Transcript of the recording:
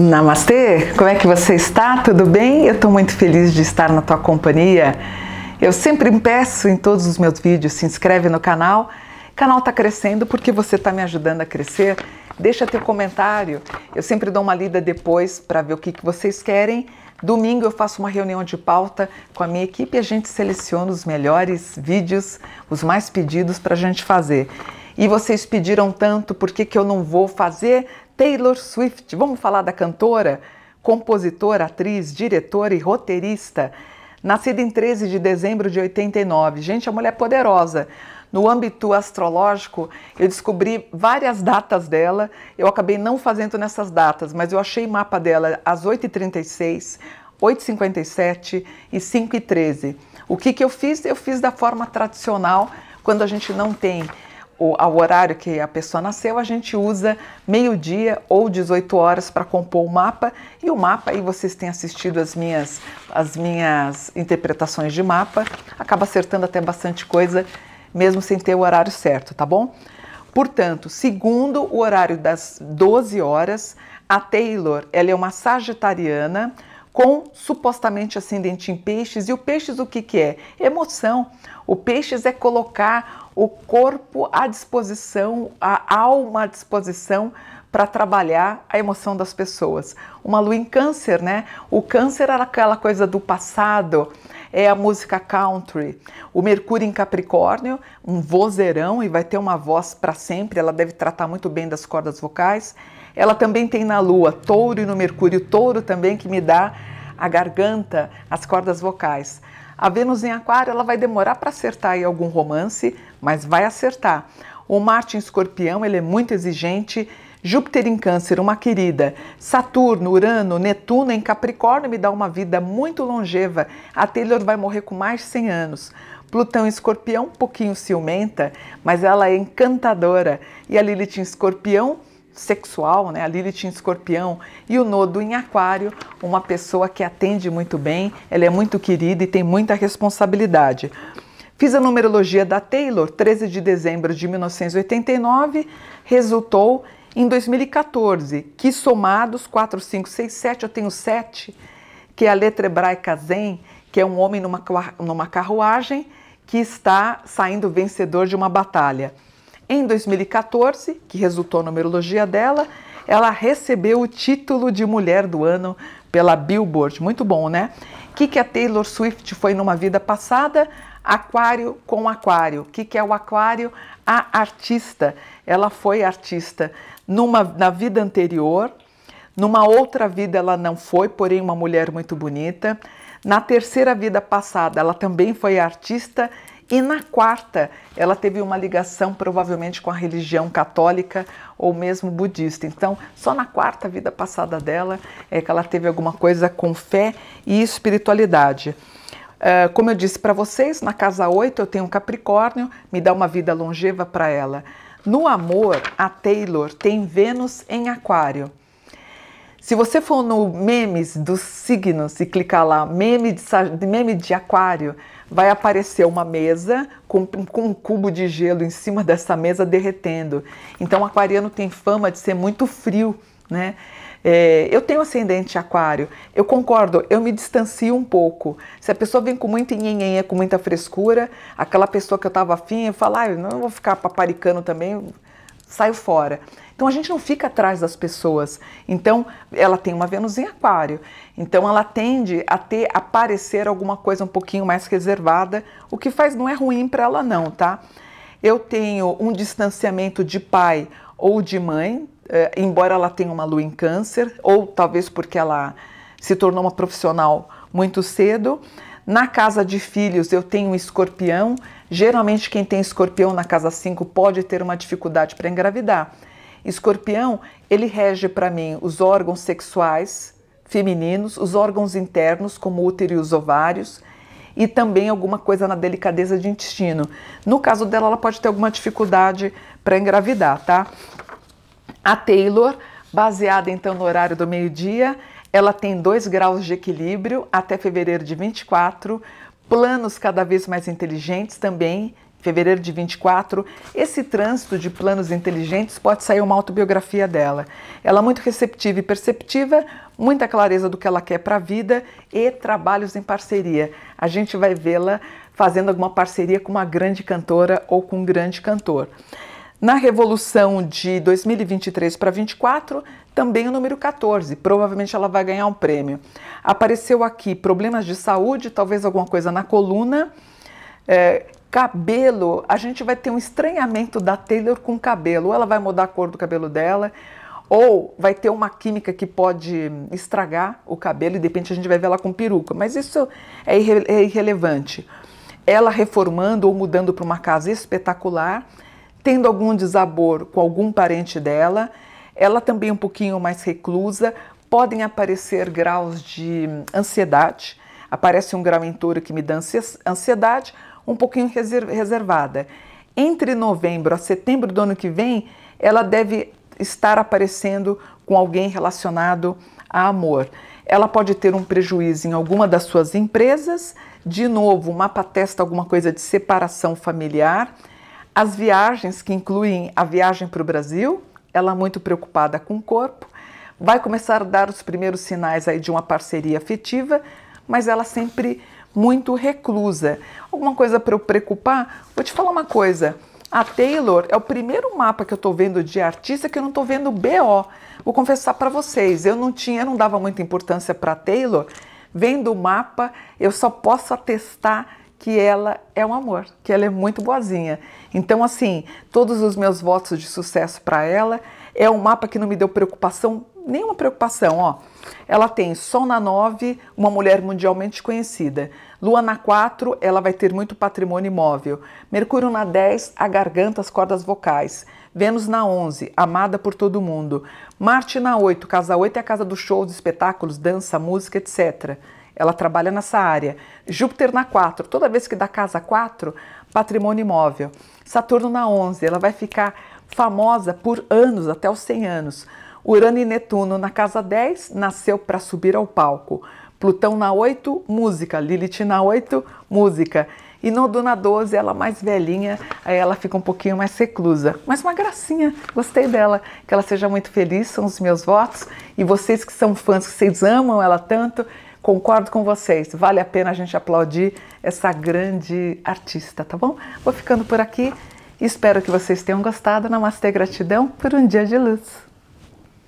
Namastê! Como é que você está? Tudo bem? Eu estou muito feliz de estar na tua companhia. Eu sempre peço em todos os meus vídeos, se inscreve no canal. O canal está crescendo porque você está me ajudando a crescer. Deixa teu comentário. Eu sempre dou uma lida depois para ver o que, que vocês querem. Domingo eu faço uma reunião de pauta com a minha equipe e a gente seleciona os melhores vídeos, os mais pedidos para a gente fazer e vocês pediram tanto, por que, que eu não vou fazer? Taylor Swift. Vamos falar da cantora, compositora, atriz, diretora e roteirista, nascida em 13 de dezembro de 89. Gente, é a mulher poderosa. No âmbito astrológico, eu descobri várias datas dela. Eu acabei não fazendo nessas datas, mas eu achei mapa dela às 8h36, 8h57 e 5h13. O que, que eu fiz? Eu fiz da forma tradicional, quando a gente não tem ao horário que a pessoa nasceu, a gente usa meio-dia ou 18 horas para compor o mapa. E o mapa, e vocês têm assistido as minhas, as minhas interpretações de mapa, acaba acertando até bastante coisa, mesmo sem ter o horário certo, tá bom? Portanto, segundo o horário das 12 horas, a Taylor ela é uma sagitariana, com supostamente ascendente em peixes. E o peixes o que, que é? Emoção. O peixes é colocar o corpo à disposição, a alma à disposição para trabalhar a emoção das pessoas. Uma lua em câncer, né? O câncer era aquela coisa do passado, é a música country. O Mercúrio em Capricórnio, um vozeirão e vai ter uma voz para sempre, ela deve tratar muito bem das cordas vocais. Ela também tem na Lua touro e no Mercúrio touro também, que me dá a garganta, as cordas vocais. A Vênus em Aquário, ela vai demorar para acertar aí algum romance, mas vai acertar. O Marte em Escorpião, ele é muito exigente. Júpiter em Câncer, uma querida. Saturno, Urano, Netuno em Capricórnio me dá uma vida muito longeva. A Taylor vai morrer com mais de 100 anos. Plutão em Escorpião, um pouquinho ciumenta, mas ela é encantadora. E a Lilith em Escorpião sexual, né? A Lilith em escorpião e o nodo em aquário, uma pessoa que atende muito bem, ela é muito querida e tem muita responsabilidade. Fiz a numerologia da Taylor, 13 de dezembro de 1989, resultou em 2014, que somados 4, 5, 6, 7, eu tenho 7, que é a letra hebraica Zen, que é um homem numa, numa carruagem que está saindo vencedor de uma batalha. Em 2014, que resultou a numerologia dela, ela recebeu o título de Mulher do Ano pela Billboard. Muito bom, né? O que, que a Taylor Swift foi numa vida passada? Aquário com Aquário. O que, que é o Aquário? A artista. Ela foi artista numa, na vida anterior, numa outra vida ela não foi, porém uma mulher muito bonita. Na terceira vida passada ela também foi artista e na quarta, ela teve uma ligação provavelmente com a religião católica ou mesmo budista. Então, só na quarta vida passada dela é que ela teve alguma coisa com fé e espiritualidade. Uh, como eu disse para vocês, na casa 8 eu tenho um Capricórnio, me dá uma vida longeva para ela. No amor, a Taylor tem Vênus em Aquário. Se você for no memes dos signos e clicar lá, meme de, meme de aquário, vai aparecer uma mesa com, com, um cubo de gelo em cima dessa mesa derretendo. Então, o aquariano tem fama de ser muito frio, né? É, eu tenho ascendente aquário, eu concordo, eu me distancio um pouco. Se a pessoa vem com muito nhenhenha, com muita frescura, aquela pessoa que eu estava afim, eu falo, ah, eu não vou ficar paparicando também, saiu fora. Então a gente não fica atrás das pessoas. Então ela tem uma Vênus em Aquário. Então ela tende a ter a parecer alguma coisa um pouquinho mais reservada, o que faz não é ruim para ela não, tá? Eu tenho um distanciamento de pai ou de mãe, eh, embora ela tenha uma lua em câncer, ou talvez porque ela se tornou uma profissional muito cedo. Na casa de filhos, eu tenho um escorpião. Geralmente, quem tem escorpião na casa 5 pode ter uma dificuldade para engravidar. Escorpião, ele rege para mim os órgãos sexuais femininos, os órgãos internos, como o útero e os ovários, e também alguma coisa na delicadeza de intestino. No caso dela, ela pode ter alguma dificuldade para engravidar, tá? A Taylor, baseada então no horário do meio-dia, ela tem dois graus de equilíbrio até fevereiro de 24, planos cada vez mais inteligentes também, fevereiro de 24. Esse trânsito de planos inteligentes pode sair uma autobiografia dela. Ela é muito receptiva e perceptiva, muita clareza do que ela quer para a vida e trabalhos em parceria. A gente vai vê-la fazendo alguma parceria com uma grande cantora ou com um grande cantor. Na revolução de 2023 para 24, também o número 14, provavelmente ela vai ganhar um prêmio. Apareceu aqui problemas de saúde, talvez alguma coisa na coluna. É, cabelo, a gente vai ter um estranhamento da Taylor com cabelo. Ou ela vai mudar a cor do cabelo dela, ou vai ter uma química que pode estragar o cabelo e de repente a gente vai ver ela com peruca. Mas isso é, irre é irrelevante. Ela reformando ou mudando para uma casa espetacular tendo algum desabor com algum parente dela, ela também um pouquinho mais reclusa, podem aparecer graus de ansiedade. Aparece um grau em touro que me dá ansiedade, um pouquinho reservada. Entre novembro a setembro do ano que vem, ela deve estar aparecendo com alguém relacionado a amor. Ela pode ter um prejuízo em alguma das suas empresas, de novo, mapa testa alguma coisa de separação familiar as viagens, que incluem a viagem para o Brasil, ela é muito preocupada com o corpo, vai começar a dar os primeiros sinais aí de uma parceria afetiva, mas ela sempre muito reclusa. Alguma coisa para eu preocupar? Vou te falar uma coisa. A Taylor é o primeiro mapa que eu estou vendo de artista que eu não estou vendo BO. Vou confessar para vocês, eu não tinha, não dava muita importância para Taylor. Vendo o mapa, eu só posso atestar que ela é um amor, que ela é muito boazinha. Então, assim, todos os meus votos de sucesso para ela. É um mapa que não me deu preocupação, nenhuma preocupação, ó. Ela tem Sol na 9, uma mulher mundialmente conhecida. Lua na 4, ela vai ter muito patrimônio imóvel. Mercúrio na 10, a garganta, as cordas vocais. Vênus na 11, amada por todo mundo. Marte na 8, casa 8 é a casa dos shows, espetáculos, dança, música, etc ela trabalha nessa área. Júpiter na 4, toda vez que dá casa 4, patrimônio imóvel. Saturno na 11, ela vai ficar famosa por anos, até os 100 anos. Urano e Netuno na casa 10, nasceu para subir ao palco. Plutão na 8, música. Lilith na 8, música. E Noduna na 12, ela mais velhinha, aí ela fica um pouquinho mais reclusa. Mas uma gracinha, gostei dela. Que ela seja muito feliz, são os meus votos. E vocês que são fãs, que vocês amam ela tanto, Concordo com vocês, vale a pena a gente aplaudir essa grande artista, tá bom? Vou ficando por aqui, espero que vocês tenham gostado. Namastê, gratidão por um dia de luz.